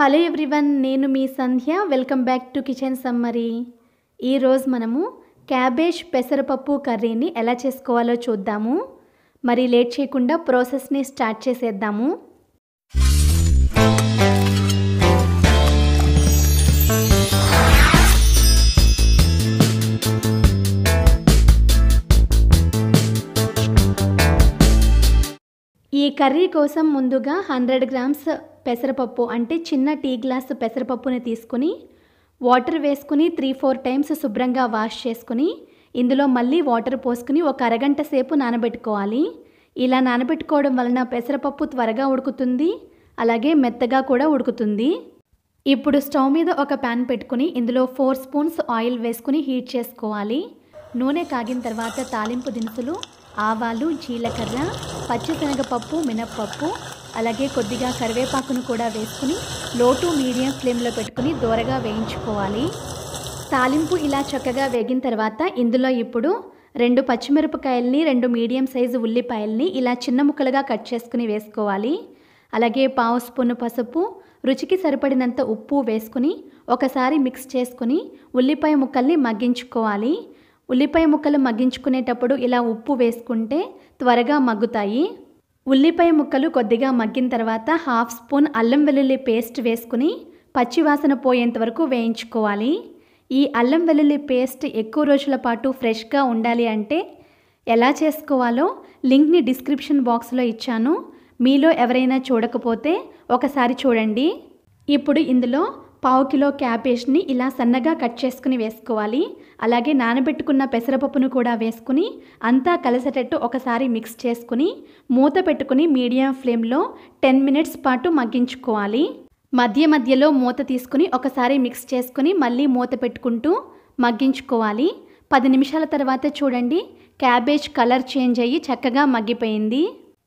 hello everyone నేను మీ Sandhya welcome back to kitchen summary ఈరోజు మనము క్యాబేజ్ పెసరపప్పు కర్రీని ఎలా చేసుకోవాలో చూద్దాము మరి లేట్ చేయకుండా ప్రాసెస్ని స్టార్ట్ చేసేద్దాము ఈ కర్రీ కోసం ముందుగా హండ్రెడ్ గ్రామ్స్ పెసరపప్పు అంటే చిన్న టీ గ్లాస్ పెసరపప్పుని తీసుకుని వాటర్ వేసుకుని త్రీ ఫోర్ టైమ్స్ శుభ్రంగా వాష్ చేసుకుని ఇందులో మళ్ళీ వాటర్ పోసుకుని ఒక అరగంట సేపు నానబెట్టుకోవాలి ఇలా నానబెట్టుకోవడం వలన పెసరపప్పు త్వరగా ఉడుకుతుంది అలాగే మెత్తగా కూడా ఉడుకుతుంది ఇప్పుడు స్టవ్ మీద ఒక ప్యాన్ పెట్టుకుని ఇందులో ఫోర్ స్పూన్స్ ఆయిల్ వేసుకుని హీట్ చేసుకోవాలి నూనె కాగిన తర్వాత తాలింపు దినుసులు ఆవాలు జీలకర్ర పచ్చిశనగపప్పు మినప్పప్పు అలాగే కొద్దిగా కరివేపాకును కూడా వేసుకుని లో టు మీడియం ఫ్లేమ్లో పెట్టుకుని దోరగా వేయించుకోవాలి తాలింపు ఇలా చక్కగా వేగిన తర్వాత ఇందులో ఇప్పుడు రెండు పచ్చిమిరపకాయల్ని రెండు మీడియం సైజు ఉల్లిపాయల్ని ఇలా చిన్న ముక్కలుగా కట్ చేసుకుని వేసుకోవాలి అలాగే పావు స్పూన్ పసుపు రుచికి సరిపడినంత ఉప్పు వేసుకుని ఒకసారి మిక్స్ చేసుకుని ఉల్లిపాయ ముక్కల్ని మగ్గించుకోవాలి ఉల్లిపాయ ముక్కలు మగ్గించుకునేటప్పుడు ఇలా ఉప్పు వేసుకుంటే త్వరగా మగ్గుతాయి ఉల్లిపాయ ముక్కలు కొద్దిగా మగ్గిన తర్వాత హాఫ్ స్పూన్ అల్లం వెల్లుల్లి పేస్ట్ వేసుకుని పచ్చివాసన పోయేంత వరకు వేయించుకోవాలి ఈ అల్లం వెల్లుల్లి పేస్ట్ ఎక్కువ రోజుల పాటు ఫ్రెష్గా ఉండాలి అంటే ఎలా చేసుకోవాలో లింక్ని డిస్క్రిప్షన్ బాక్స్లో ఇచ్చాను మీలో ఎవరైనా చూడకపోతే ఒకసారి చూడండి ఇప్పుడు ఇందులో పావు కిలో క్యాబేజ్ని ఇలా సన్నగా కట్ చేసుకుని వేసుకోవాలి అలాగే నానబెట్టుకున్న పెసరపప్పును కూడా వేసుకుని అంతా కలిసేటట్టు ఒకసారి మిక్స్ చేసుకుని మూత పెట్టుకుని మీడియం ఫ్లేమ్లో టెన్ మినిట్స్ పాటు మగ్గించుకోవాలి మధ్య మధ్యలో మూత తీసుకుని ఒకసారి మిక్స్ చేసుకుని మళ్ళీ మూత పెట్టుకుంటూ మగ్గించుకోవాలి పది నిమిషాల తర్వాత చూడండి క్యాబేజ్ కలర్ చేంజ్ అయ్యి చక్కగా మగ్గిపోయింది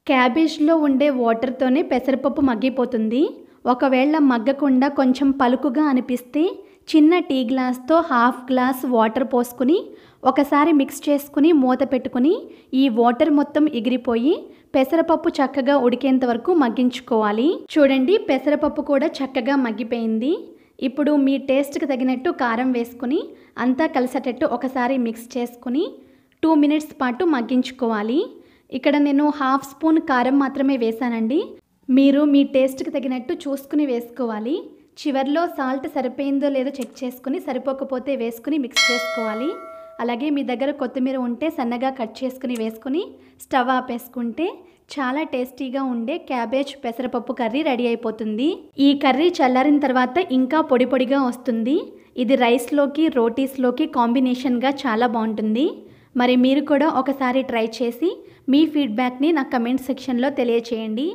క్యాబేజ్లో ఉండే వాటర్తోనే పెసరపప్పు మగ్గిపోతుంది ఒకవేళ మగ్గకుండా కొంచెం పలుకుగా అనిపిస్తే చిన్న టీ గ్లాస్తో హాఫ్ గ్లాస్ వాటర్ పోసుకుని ఒకసారి మిక్స్ చేసుకుని మూత పెట్టుకుని ఈ వాటర్ మొత్తం ఎగిరిపోయి పెసరపప్పు చక్కగా ఉడికేంత వరకు మగ్గించుకోవాలి చూడండి పెసరపప్పు కూడా చక్కగా మగ్గిపోయింది ఇప్పుడు మీ టేస్ట్కి తగినట్టు కారం వేసుకుని అంతా కలిసేటట్టు ఒకసారి మిక్స్ చేసుకుని టూ మినిట్స్ పాటు మగ్గించుకోవాలి ఇక్కడ నేను హాఫ్ స్పూన్ కారం మాత్రమే వేసానండి మీరు మీ టేస్ట్కి తగినట్టు చూసుకుని వేసుకోవాలి చివరిలో సాల్ట్ సరిపోయిందో లేదో చెక్ చేసుకుని సరిపోకపోతే వేసుకుని మిక్స్ చేసుకోవాలి అలాగే మీ దగ్గర కొత్తిమీర ఉంటే సన్నగా కట్ చేసుకుని వేసుకుని స్టవ్ ఆపేసుకుంటే చాలా టేస్టీగా ఉండే క్యాబేజ్ పెసరపప్పు కర్రీ రెడీ అయిపోతుంది ఈ కర్రీ చల్లారిన తర్వాత ఇంకా పొడి పొడిగా వస్తుంది ఇది రైస్లోకి రోటీస్లోకి కాంబినేషన్గా చాలా బాగుంటుంది మరి మీరు కూడా ఒకసారి ట్రై చేసి మీ ఫీడ్బ్యాక్ని నా కమెంట్ సెక్షన్లో తెలియచేయండి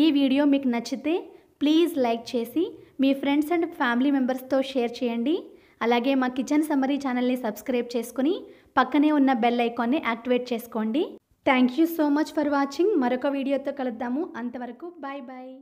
ఈ వీడియో మీకు నచ్చితే ప్లీజ్ లైక్ చేసి మీ ఫ్రెండ్స్ అండ్ ఫ్యామిలీ మెంబర్స్తో షేర్ చేయండి అలాగే మా కిచెన్ సమ్మరీ ఛానల్ని సబ్స్క్రైబ్ చేసుకుని పక్కనే ఉన్న బెల్ ఐకాన్ని యాక్టివేట్ చేసుకోండి thank you so much for watching మరొక వీడియోతో కలుద్దాము అంతవరకు బాయ్ బాయ్